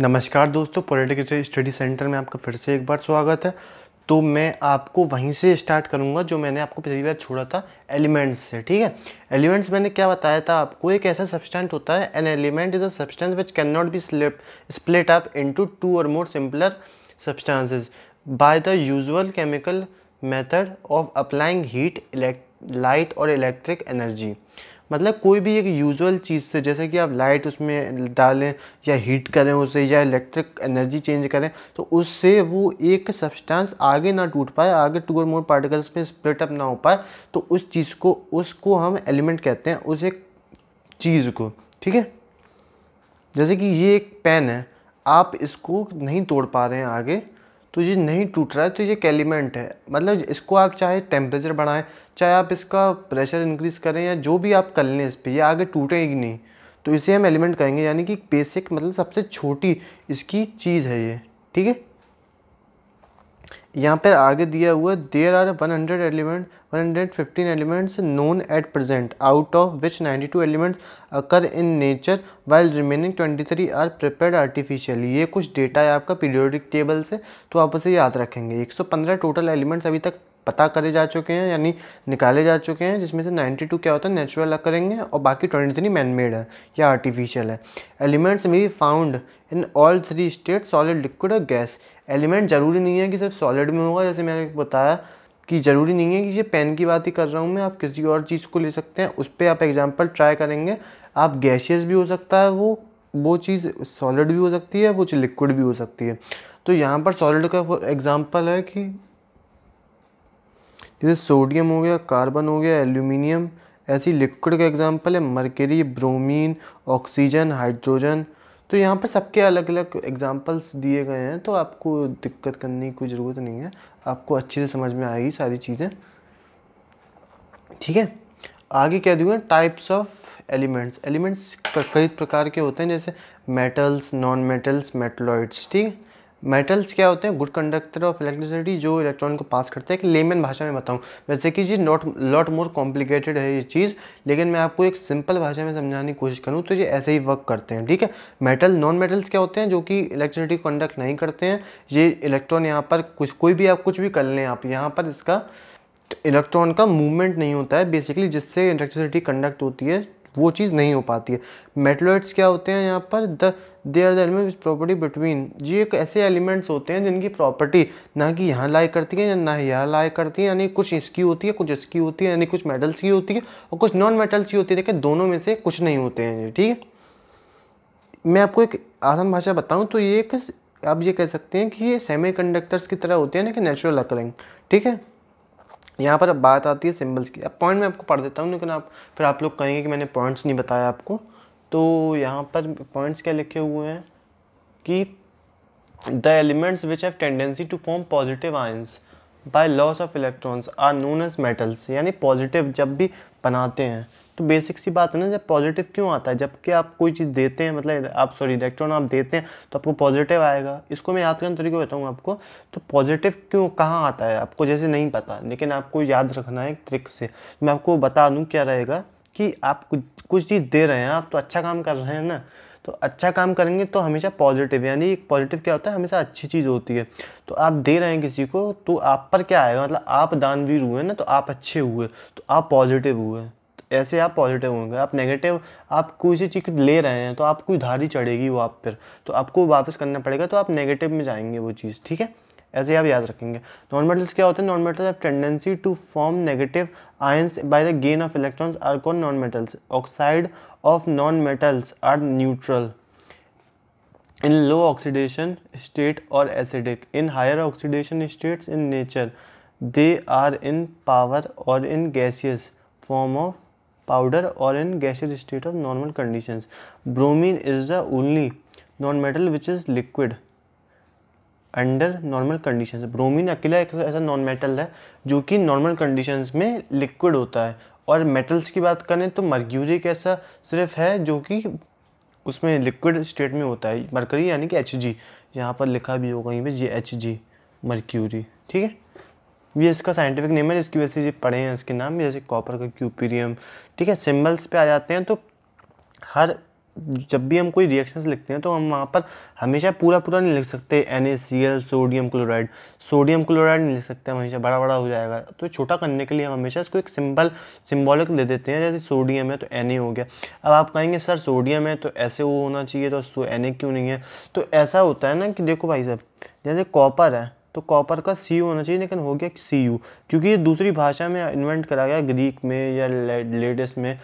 नमस्कार दोस्तों political study centre में आपका फिर से एक बार स्वागत है तो मैं आपको वहीं से स्टार्ट करूंगा जो मैंने आपको पिछली बार छोड़ा था एलिमेंट्स से ठीक है एलिमेंट्स मैंने क्या बताया था आपको एक ऐसा सब्सटेंस होता है an element is a substance which can not be split up into two और more simpler substances by the usual chemical method of applying heat light और इलेक्ट्रिक एनर्जी मतलब कोई भी एक यूजुअल चीज़ से जैसे कि आप लाइट उसमें डालें या हीट करें उसे या इलेक्ट्रिक एनर्जी चेंज करें तो उससे वो एक सब्सटेंस आगे ना टूट पाए आगे टू और मोर पार्टिकल्स में स्प्लिट अप ना हो पाए तो उस चीज़ को उसको हम एलिमेंट कहते हैं उस एक चीज़ को ठीक है जैसे कि ये एक पेन है आप इसको नहीं तोड़ पा रहे हैं आगे तो ये नहीं टूट रहा है तो ये एक एलिमेंट है मतलब इसको आप चाहे टेम्परेचर बढ़ाएं चाहे आप इसका प्रेशर इंक्रीज़ करें या जो भी आप कर लें इस पर यह आगे टूटेगी नहीं तो इसे हम एलिमेंट कहेंगे यानी कि बेसिक मतलब सबसे छोटी इसकी चीज़ है ये ठीक है यहाँ पर आगे दिया हुआ there are one hundred element one hundred fifteen elements known at present out of which ninety two elements occur in nature while remaining twenty three are prepare artificially ये कुछ डेटा है आपका पीरियोडिक टेबल से तो आप उसे याद रखेंगे 115 टोटल एलिमेंट्स अभी तक पता करे जा चुके हैं यानी निकाले जा चुके हैं जिसमें से 92 क्या होता है नेचुरल करेंगे और बाकी 23 मैनमेड है या आर्टिफिशियल है elements be found in all three state solid liquid और गैस एलिमेंट ज़रूरी नहीं है कि सिर्फ सॉलिड में होगा जैसे मैंने बताया कि ज़रूरी नहीं है कि ये पेन की बात ही कर रहा हूँ मैं आप किसी और चीज़ को ले सकते हैं उस पर आप एग्जाम्पल ट्राई करेंगे आप गैशियस भी हो सकता है वो वो चीज़ सॉलिड भी हो सकती है वो चीज़ लिक्विड भी हो सकती है तो यहाँ पर सॉलिड का एग्ज़ाम्पल है कि जैसे सोडियम हो गया कार्बन हो गया एल्यूमिनियम ऐसी लिक्विड का एग्ज़ाम्पल है मरकरी ब्रोमीन ऑक्सीजन हाइड्रोजन तो यहाँ पर सबके अलग अलग एग्जाम्पल्स दिए गए हैं तो आपको दिक्कत करने की कोई ज़रूरत नहीं है आपको अच्छे से समझ में आएगी सारी चीज़ें ठीक है आगे कह दूँगा टाइप्स ऑफ एलिमेंट्स एलिमेंट्स कई प्रकार के होते हैं जैसे मेटल्स नॉन मेटल्स मेटलॉइड्स ठीक है मेटल्स क्या होते हैं गुड कंडक्टर ऑफ इलेक्ट्रिसिटी जो इलेक्ट्रॉन को पास करते हैं एक लेमन भाषा में बताऊं वैसे कि जी नॉट लॉट मोर कॉम्प्लिकेटेड है ये चीज़ लेकिन मैं आपको एक सिंपल भाषा में समझाने की कोशिश करूँ तो ये ऐसे ही वर्क करते हैं ठीक है मेटल नॉन मेटल्स क्या होते हैं जो कि इलेक्ट्रिसिटी कंडक्ट नहीं करते हैं ये इलेक्ट्रॉन यहाँ पर कुछ कोई भी आप कुछ भी कर लें आप यहाँ पर इसका इलेक्ट्रॉन का मूवमेंट नहीं होता है बेसिकली जिससे इलेक्ट्रिसिटी कंडक्ट होती है वो चीज़ नहीं हो पाती है मेटलॉइड्स क्या होते हैं यहाँ पर the they are the element property between ये एक ऐसे एलिमेंट्स होते हैं जिनकी प्रॉपर्टी ना कि यहाँ लाई करती है ना ही यहाँ लाई करती है यानी कुछ इसकी होती है कुछ इसकी होती है यानी कुछ मेटल्स की होती है और कुछ नॉन मेटल्स की होती है देखिए दोनों में से कुछ नहीं होते हैं ठीक है मैं आपको एक आसान भाषा बताऊँ तो ये एक आप ये कह सकते हैं कि ये सेमी कंडक्टर्स की तरह होते हैं ना कि नेचुरल अकरिंग ठीक है यहाँ पर अब बात आती है सिम्बल्स की अब पॉइंट मैं आपको पढ़ देता हूँ लेकिन आप फिर आप लोग कहेंगे कि मैंने पॉइंट्स नहीं बताया आपको तो यहाँ पर पॉइंट्स क्या लिखे हुए हैं कि the elements which have tendency to form positive ions by loss of electrons are known as metals यानी पॉजिटिव जब भी बनाते हैं तो बेसिक सी बात है ना जब पॉजिटिव क्यों आता है जबकि आप कोई चीज़ देते हैं मतलब आप सॉरी इलेक्ट्रॉन आप देते हैं तो आपको पॉजिटिव आएगा इसको मैं याद करने तरीके बताऊँगा आपको तो पॉजिटिव क्यों कहाँ आता है आपको जैसे नहीं पता लेकिन आपको याद रखना है एक ट्रिक से मैं आपको बता दूँ क्या रहेगा कि आप कुछ कुछ चीज़ दे रहे हैं आप तो अच्छा काम कर रहे हैं ना तो अच्छा काम करेंगे तो हमेशा पॉजिटिव यानी पॉजिटिव क्या होता है हमेशा अच्छी चीज़ होती है तो आप दे रहे हैं किसी को तो आप पर क्या आएगा मतलब आप दानवीर हुए ना तो आप अच्छे हुए तो आप पॉजिटिव हुए ऐसे आप पॉजिटिव होंगे आप नेगेटिव आप कोई सी चीज़ ले रहे हैं तो आपको धारी चढ़ेगी वो आप पर तो आपको वापस करना पड़ेगा तो आप नेगेटिव में जाएंगे वो चीज़ ठीक है ऐसे आप याद रखेंगे नॉन मेटल्स क्या होते हैं non metals of tendency to form negative ions by the gain of electrons are con non metals oxide of non metals are neutral in low oxidation state और acidic in higher oxidation states in nature they are in power और in gaseous form of powder और in gaseous state of normal condition bromine is the only non metal which is liquid under normal condition bromine अकेला एक ऐसा non metal है जो कि normal conditions में liquid होता है और मेटल्स की बात करें तो मर्क्यूरिक ऐसा सिर्फ है जो कि उसमें लिक्विड स्टेट में होता है मरकरी यानी कि एच जी यहाँ पर लिखा भी होगा यहीं पर जी एच जी मर्क्यूरी ठीक है ये इसका साइंटिफिक नेम है जिसकी वजह से ये पढ़े हैं इसके नाम जैसे कॉपर का क्यूपीरियम ठीक है सिम्बल्स पे आ जाते हैं तो हर जब भी हम कोई रिएक्शंस लिखते हैं तो हम वहाँ पर हमेशा पूरा पूरा नहीं लिख सकते an sodium chloride sodium chloride नहीं लिख सकते हमेशा बड़ा बड़ा हो जाएगा तो छोटा करने के लिए हम हमेशा इसको एक सिंपल सिम्बॉलिक दे देते हैं जैसे सोडियम है तो एन हो गया अब आप कहेंगे सर सोडियम है तो ऐसे वो होना चाहिए तो एन क्यों नहीं है तो ऐसा होता है ना कि देखो भाई साहब जैसे कॉपर है तो कॉपर का सी होना चाहिए लेकिन हो गया सी यू क्योंकि ये दूसरी भाषा में इन्वेंट करा गया ग्रीक में या लेटेस्ट में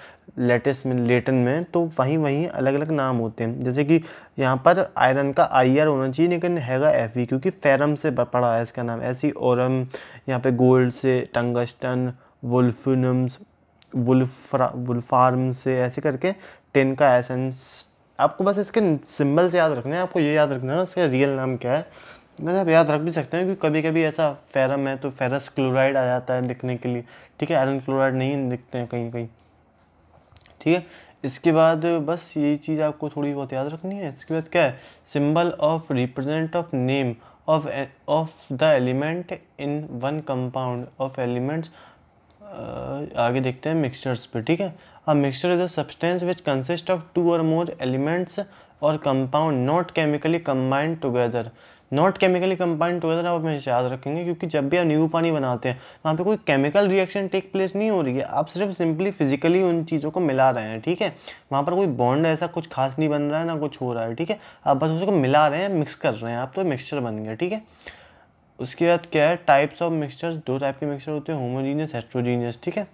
लेटेस्ट में लेटन में तो वहीं वहीं अलग अलग नाम होते हैं जैसे कि यहाँ पर आयरन का आई आर होना चाहिए लेकिन हैगा एफ ई क्योंकि फेरम से पड़ा है इसका नाम ऐसी ओरम यहाँ पे गोल्ड से टंगस्टन वुल्फिनम्स वुल्फ्रा वुल्फार्म से ऐसे करके टेन का एसेंस आपको बस इसके सिंबल्स याद रखने हैं आपको ये याद रखना है इसका रियल नाम क्या है मैंने आप याद रख भी सकते हैं कि कभी कभी ऐसा फेरम है तो फेरस क्लोराइड आ जाता है लिखने के लिए ठीक है आयरन क्लोराइड नहीं लिखते हैं कहीं कहीं ठीक है इसके बाद बस यही चीज़ आपको थोड़ी बहुत याद रखनी है इसके बाद क्या है symbol of represent of name of of the element in one compound of elements आगे देखते हैं मिक्सचर्स पे ठीक है अब mixture is a substance which consist of two और मोर एलिमेंट्स और compound not chemically combined together not chemically compound together आप हमेशा याद रखेंगे क्योंकि जब भी आप नींबू पानी बनाते हैं वहाँ पे कोई केमिकल रिएक्शन टेक प्लेस नहीं हो रही है आप सिर्फ सिंपली फिजिकली उन चीज़ों को मिला रहे हैं ठीक है वहाँ पर कोई बॉन्ड ऐसा कुछ खास नहीं बन रहा है ना कुछ हो रहा है ठीक है आप बस उसको मिला रहे हैं मिक्स कर रहे हैं आप तो मिक्सचर बन गया ठीक है उसके बाद क्या है टाइप्स ऑफ मिक्सचर्स दो टाइप के मिक्सचर होते हैं होमोजीनियस हेट्रोजीनियस ठीक है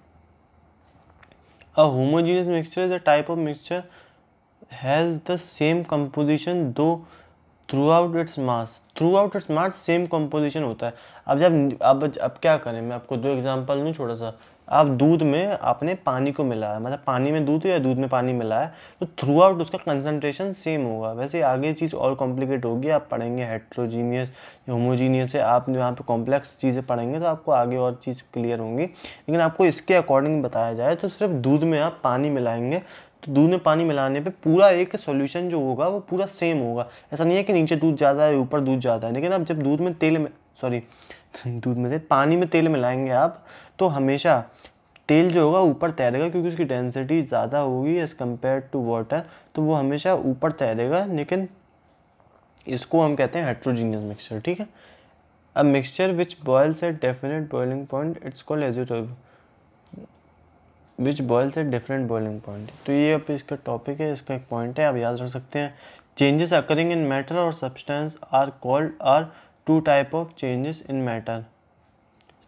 a homogeneous mixture is a type of mixture has the same composition दो throughout its mass throughout its mass same composition होता है अब जब अब अब क्या करें मैं आपको दो एग्जांपल लूँ छोटा सा आप दूध में आपने पानी को मिलाया मतलब पानी में दूध या दूध में पानी मिलाया तो थ्रू आउट उसका कंसनट्रेशन सेम होगा वैसे आगे चीज़ और कॉम्प्लिकेट होगी आप पढ़ेंगे हेट्रोजीनियस होमोजीनियस है आप यहाँ पे कॉम्प्लेक्स चीज़ें पढ़ेंगे तो आपको आगे और चीज़ क्लियर होंगी लेकिन आपको इसके अकॉर्डिंग बताया जाए तो सिर्फ दूध में आप पानी मिलाएंगे तो दूध में पानी मिलाने पे पूरा एक सॉल्यूशन जो होगा वो पूरा सेम होगा ऐसा नहीं है कि नीचे दूध ज़्यादा है ऊपर दूध ज़्यादा है लेकिन आप जब दूध में तेल में सॉरी दूध में से पानी में तेल मिलाएंगे आप तो हमेशा तेल जो होगा ऊपर तैरेगा क्योंकि उसकी डेंसिटी ज़्यादा होगी एज़ कम्पेयर टू वाटर तो वो हमेशा ऊपर तैरेगा लेकिन इसको हम कहते हैं हेट्रोजीनियस मिक्सचर ठीक है अब mixture which boils at definite boiling point it's called azeotrope which boils at different boiling point तो ये अब इसका टॉपिक है इसका एक पॉइंट है आप याद रख सकते हैं चेंजेस अकरिंग इन मैटर और substance are called are two type of changes in matter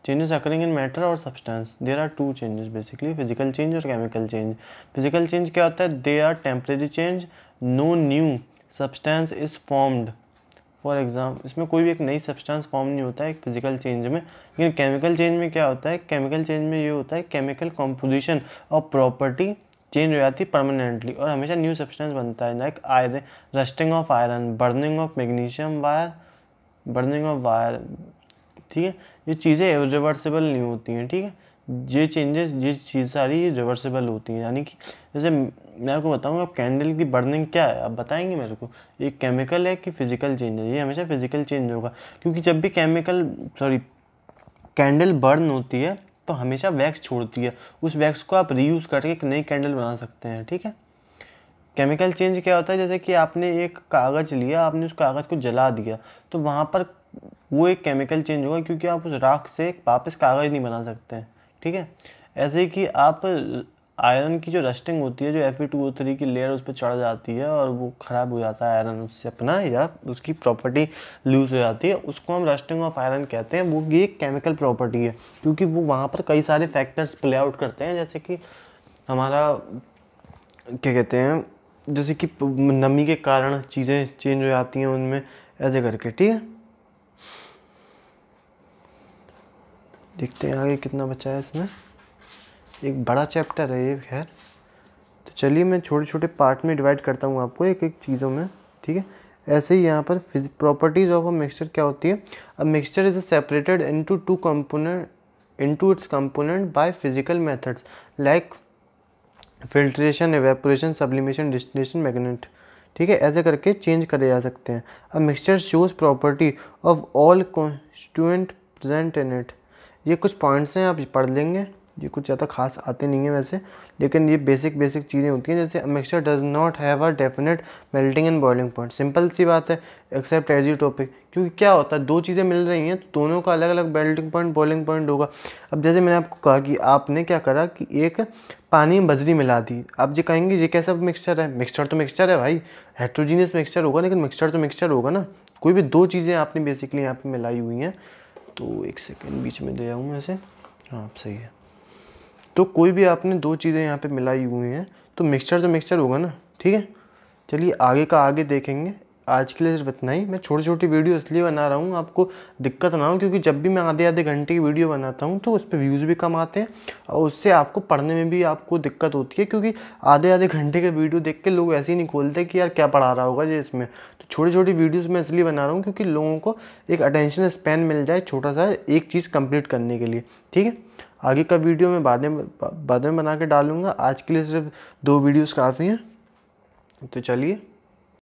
changes occurring in matter और substance there are two changes basically physical change और केमिकल चेंज फिजिकल चेंज क्या होता है they are temporary change no new substance is formed for exam इसमें कोई भी एक नई सब्सटेंस फॉर्म नहीं होता है एक फिजिकल चेंज में लेकिन केमिकल चेंज में क्या होता है केमिकल चेंज में ये होता है केमिकल कॉम्पोजिशन और प्रॉपर्टी चेंज हो जाती है परमानेंटली और हमेशा न्यू सब्सटेंस बनता है like iron rusting of iron burning of magnesium wire burning of wire ठीक है ये चीज़ें रिवर्सिबल नहीं होती हैं ठीक है ये चेंजेस ये चीज़ सारी रिवर्सिबल होती हैं यानी कि जैसे मैं आपको बताऊंगा कैंडल की बर्निंग क्या है आप बताएंगे मेरे को ये केमिकल है कि फिज़िकल चेंज है ये हमेशा फिज़िकल चेंज होगा क्योंकि जब भी केमिकल सॉरी कैंडल बर्न होती है तो हमेशा वैक्स छोड़ती है उस वैक्स को आप रीयूज़ करके एक नई कैंडल बना सकते हैं ठीक है केमिकल चेंज क्या होता है जैसे कि आपने एक कागज़ लिया आपने उस कागज़ को जला दिया तो वहाँ पर वो एक केमिकल चेंज होगा क्योंकि आप उस राख से वापस कागज़ नहीं बना सकते हैं ठीक है ऐसे ही कि आप आयरन की जो रस्टिंग होती है जो एफ टू थ्री की लेयर उस पर चढ़ जाती है और वो ख़राब हो जाता है आयरन उससे अपना या उसकी प्रॉपर्टी लूज़ हो जाती है उसको हम रस्टिंग ऑफ आयरन कहते हैं वो ये केमिकल प्रॉपर्टी है क्योंकि वो वहाँ पर कई सारे फैक्टर्स प्ले आउट करते हैं जैसे कि हमारा क्या कहते हैं जैसे कि नमी के कारण चीज़ें चेंज हो जाती हैं उनमें ऐसे करके ठीक है देखते हैं आगे कितना बचा है इसमें एक बड़ा चैप्टर है ये खैर तो चलिए मैं छोटे छोटे पार्ट में डिवाइड करता हूँ आपको एक एक चीज़ों में ठीक है ऐसे ही यहाँ पर फिज प्रॉपर्टीज़ ऑफ अ मिक्सचर क्या होती है a mixture is separated into two component into its component by physical methods like filtration evaporation sublimation destination magnet ठीक है ऐसे करके चेंज करे जा सकते हैं a mixture shows property of all constituent present in it ये कुछ पॉइंट्स हैं आप पढ़ लेंगे ये कुछ ज़्यादा खास आते नहीं हैं वैसे लेकिन ये बेसिक बेसिक चीज़ें होती हैं जैसे mixture does not have a definite melting and boiling point simple सी बात है एक्सेप्ट एज यू टॉपिक क्योंकि क्या होता है दो चीज़ें मिल रही हैं तो दोनों का अलग अलग मेल्टिंग पॉइंट बॉइलिंग पॉइंट होगा अब जैसे मैंने आपको कहा कि आपने क्या करा कि एक पानी में बजरी मिला दी आप जो कहेंगे ये कैसा मिक्सचर है मिक्सचर तो मिक्सचर है भाई हेट्रोजीनियस मिक्सचर होगा लेकिन मिक्सचर तो मिक्सचर होगा ना कोई भी दो चीज़ें आपने बेसिकली यहाँ पर मिलाई हुई हैं तो एक सेकेंड बीच में ले आऊँ ऐसे हाँ आप सही है तो कोई भी आपने दो चीज़ें यहाँ पे मिलाई हुई हैं तो मिक्सचर तो मिक्सचर होगा ना ठीक है चलिए आगे का आगे देखेंगे आज के लिए सिर्फ इतना ही मैं छोटी छोटी वीडियो इसलिए बना रहा हूँ आपको दिक्कत ना हो क्योंकि जब भी मैं आधे आधे घंटे की वीडियो बनाता हूँ तो उस पर व्यूज़ भी कम आते हैं और उससे आपको पढ़ने में भी आपको दिक्कत होती है क्योंकि आधे आधे घंटे के वीडियो देख के लोग ऐसे ही नहीं खोलते कि यार क्या पढ़ा रहा होगा ये इसमें तो छोटी छोटी वीडियोज़ मैं इसलिए बना रहा हूँ क्योंकि लोगों को एक अटेंशन स्पेन मिल जाए छोटा सा एक चीज़ कम्प्लीट करने के लिए ठीक है आगे का वीडियो मैं बाद में बाद में बना के डालूँगा आज के लिए सिर्फ दो वीडियोज़ काफ़ी हैं तो चलिए